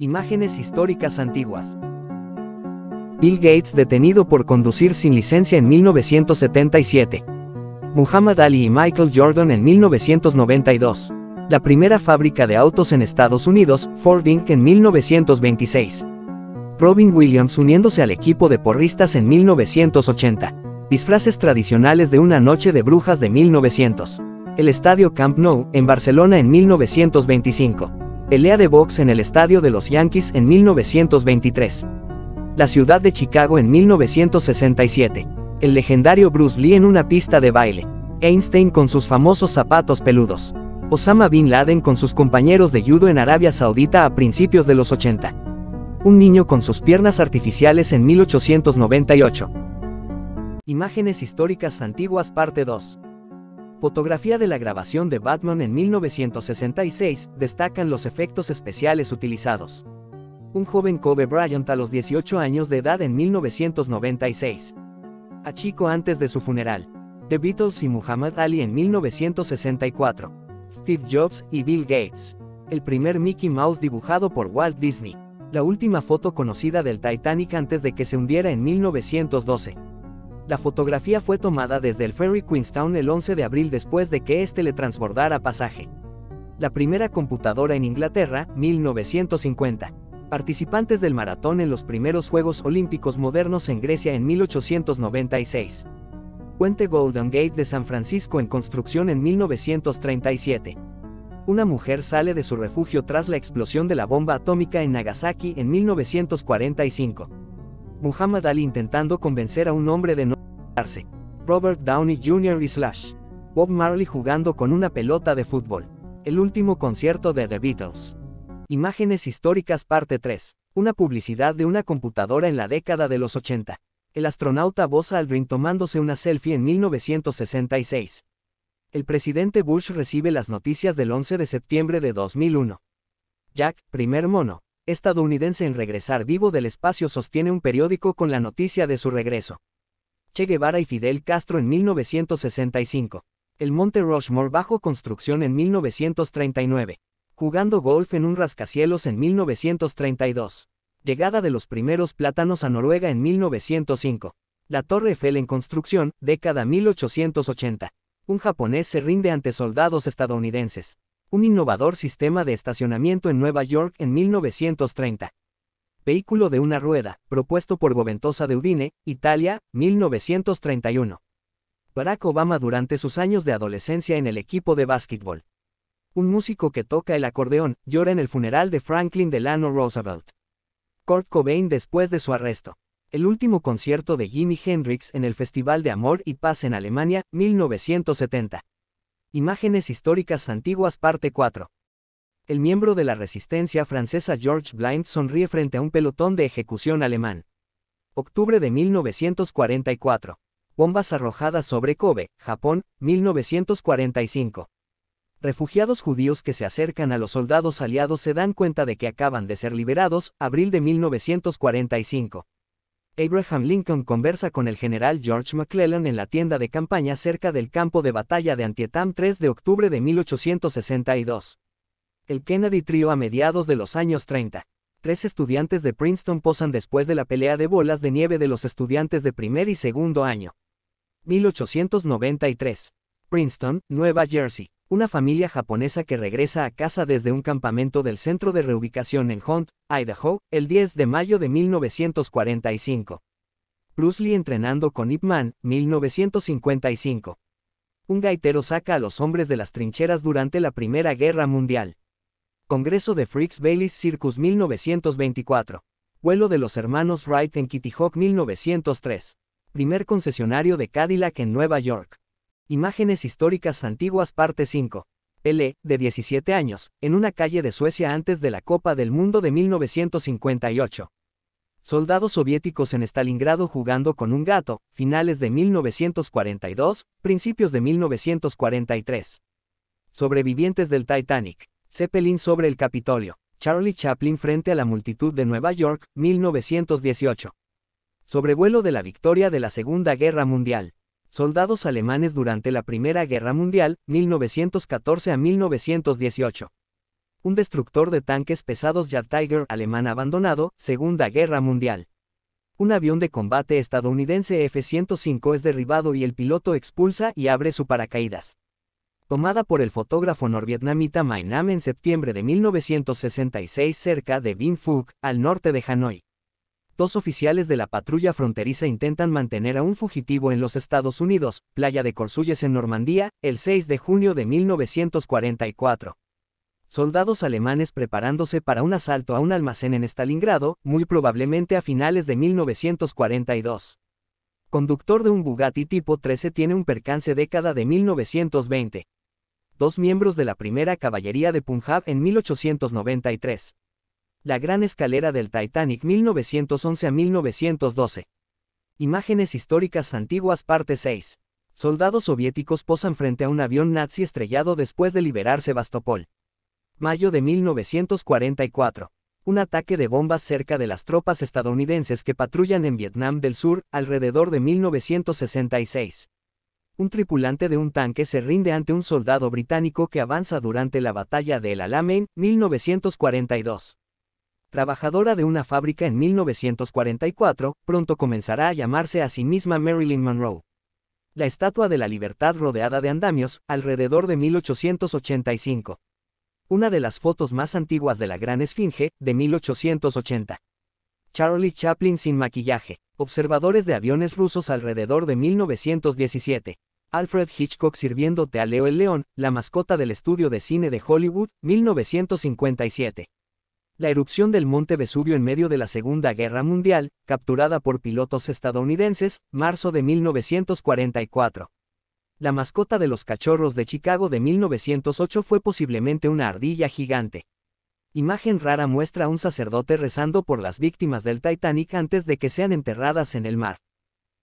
Imágenes históricas antiguas. Bill Gates detenido por conducir sin licencia en 1977. Muhammad Ali y Michael Jordan en 1992. La primera fábrica de autos en Estados Unidos, Ford Inc. en 1926. Robin Williams uniéndose al equipo de porristas en 1980. Disfraces tradicionales de una noche de brujas de 1900. El estadio Camp Nou, en Barcelona en 1925 pelea de box en el estadio de los Yankees en 1923. La ciudad de Chicago en 1967. El legendario Bruce Lee en una pista de baile. Einstein con sus famosos zapatos peludos. Osama Bin Laden con sus compañeros de judo en Arabia Saudita a principios de los 80. Un niño con sus piernas artificiales en 1898. Imágenes históricas antiguas parte 2 fotografía de la grabación de Batman en 1966, destacan los efectos especiales utilizados. Un joven Kobe Bryant a los 18 años de edad en 1996. A chico antes de su funeral. The Beatles y Muhammad Ali en 1964. Steve Jobs y Bill Gates. El primer Mickey Mouse dibujado por Walt Disney. La última foto conocida del Titanic antes de que se hundiera en 1912. La fotografía fue tomada desde el ferry Queenstown el 11 de abril después de que éste le transbordara pasaje. La primera computadora en Inglaterra, 1950. Participantes del maratón en los primeros Juegos Olímpicos modernos en Grecia en 1896. Puente Golden Gate de San Francisco en construcción en 1937. Una mujer sale de su refugio tras la explosión de la bomba atómica en Nagasaki en 1945. Muhammad Ali intentando convencer a un hombre de no darse. Robert Downey Jr. y Slash. Bob Marley jugando con una pelota de fútbol. El último concierto de The Beatles. Imágenes históricas parte 3. Una publicidad de una computadora en la década de los 80. El astronauta Buzz Aldrin tomándose una selfie en 1966. El presidente Bush recibe las noticias del 11 de septiembre de 2001. Jack, primer mono estadounidense en regresar vivo del espacio sostiene un periódico con la noticia de su regreso. Che Guevara y Fidel Castro en 1965. El Monte Rushmore bajo construcción en 1939. Jugando golf en un rascacielos en 1932. Llegada de los primeros plátanos a Noruega en 1905. La Torre Eiffel en construcción, década 1880. Un japonés se rinde ante soldados estadounidenses un innovador sistema de estacionamiento en Nueva York en 1930. Vehículo de una rueda, propuesto por Goventosa de Udine, Italia, 1931. Barack Obama durante sus años de adolescencia en el equipo de básquetbol. Un músico que toca el acordeón llora en el funeral de Franklin Delano Roosevelt. Kurt Cobain después de su arresto. El último concierto de Jimi Hendrix en el Festival de Amor y Paz en Alemania, 1970. Imágenes históricas antiguas parte 4. El miembro de la resistencia francesa George Blind sonríe frente a un pelotón de ejecución alemán. Octubre de 1944. Bombas arrojadas sobre Kobe, Japón, 1945. Refugiados judíos que se acercan a los soldados aliados se dan cuenta de que acaban de ser liberados, abril de 1945. Abraham Lincoln conversa con el general George McClellan en la tienda de campaña cerca del campo de batalla de Antietam 3 de octubre de 1862. El Kennedy Trio a mediados de los años 30. Tres estudiantes de Princeton posan después de la pelea de bolas de nieve de los estudiantes de primer y segundo año. 1893. Princeton, Nueva Jersey una familia japonesa que regresa a casa desde un campamento del centro de reubicación en Hunt, Idaho, el 10 de mayo de 1945. Bruce Lee entrenando con Ip Man, 1955. Un gaitero saca a los hombres de las trincheras durante la Primera Guerra Mundial. Congreso de Freaks Bailey's Circus 1924. Vuelo de los hermanos Wright en Kitty Hawk 1903. Primer concesionario de Cadillac en Nueva York. Imágenes históricas antiguas parte 5. Pelé, de 17 años, en una calle de Suecia antes de la Copa del Mundo de 1958. Soldados soviéticos en Stalingrado jugando con un gato, finales de 1942, principios de 1943. Sobrevivientes del Titanic. Zeppelin sobre el Capitolio. Charlie Chaplin frente a la multitud de Nueva York, 1918. Sobrevuelo de la victoria de la Segunda Guerra Mundial soldados alemanes durante la Primera Guerra Mundial, 1914 a 1918. Un destructor de tanques pesados Jad Tiger alemán abandonado, Segunda Guerra Mundial. Un avión de combate estadounidense F-105 es derribado y el piloto expulsa y abre su paracaídas. Tomada por el fotógrafo norvietnamita Mai Nam en septiembre de 1966 cerca de Vinh Phuc, al norte de Hanoi dos oficiales de la patrulla fronteriza intentan mantener a un fugitivo en los Estados Unidos, playa de Corsuyes en Normandía, el 6 de junio de 1944. Soldados alemanes preparándose para un asalto a un almacén en Stalingrado, muy probablemente a finales de 1942. Conductor de un Bugatti tipo 13 tiene un percance década de 1920. Dos miembros de la primera caballería de Punjab en 1893. La gran escalera del Titanic 1911 a 1912. Imágenes históricas antiguas parte 6. Soldados soviéticos posan frente a un avión nazi estrellado después de liberar Sebastopol. Mayo de 1944. Un ataque de bombas cerca de las tropas estadounidenses que patrullan en Vietnam del Sur, alrededor de 1966. Un tripulante de un tanque se rinde ante un soldado británico que avanza durante la batalla de El Alamein, 1942 trabajadora de una fábrica en 1944, pronto comenzará a llamarse a sí misma Marilyn Monroe. La Estatua de la Libertad rodeada de andamios, alrededor de 1885. Una de las fotos más antiguas de la Gran Esfinge, de 1880. Charlie Chaplin sin maquillaje. Observadores de aviones rusos alrededor de 1917. Alfred Hitchcock sirviéndote a Leo el León, la mascota del estudio de cine de Hollywood, 1957. La erupción del monte Vesubio en medio de la Segunda Guerra Mundial, capturada por pilotos estadounidenses, marzo de 1944. La mascota de los cachorros de Chicago de 1908 fue posiblemente una ardilla gigante. Imagen rara muestra a un sacerdote rezando por las víctimas del Titanic antes de que sean enterradas en el mar.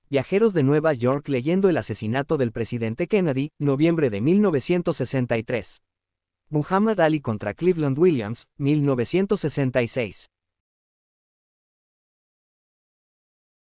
Viajeros de Nueva York leyendo el asesinato del presidente Kennedy, noviembre de 1963. Muhammad Ali contra Cleveland Williams, 1966.